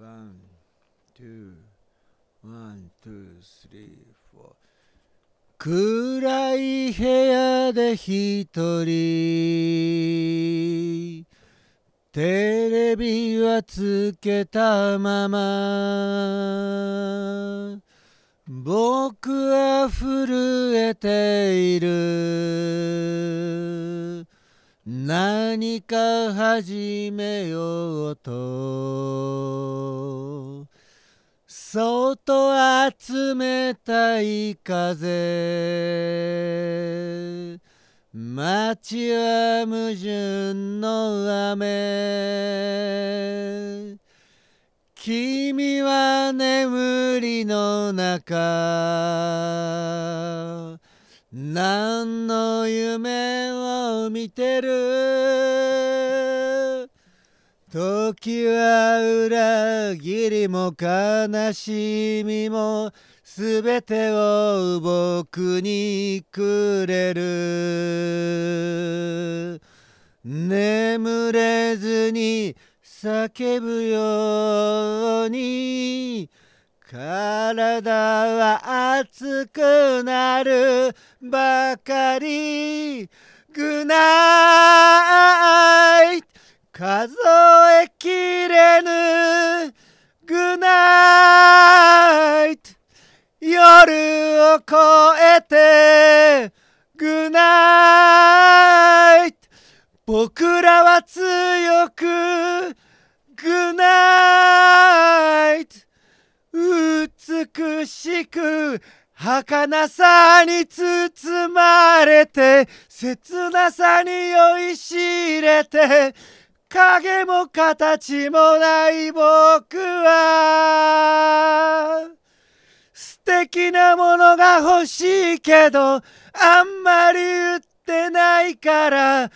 ワン、ツー、ワン、ツー、スリー、フォー。暗い部屋で一人テレビはつけたまま僕は震えている何か始めようとそっと集めたい風街は矛盾の雨君は眠りの中何の夢を見てる時は裏切りも悲しみも全てを僕にくれる眠れずに叫ぶように体は熱くなるばかりくない数えきれぬグナイト夜を越えてグナイト僕らは強くグナイト美しく儚さに包まれて切なさに酔いしれて影も形もない僕は素敵なものが欲しいけどあんまり売ってないから好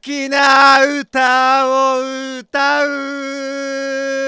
きな歌を歌う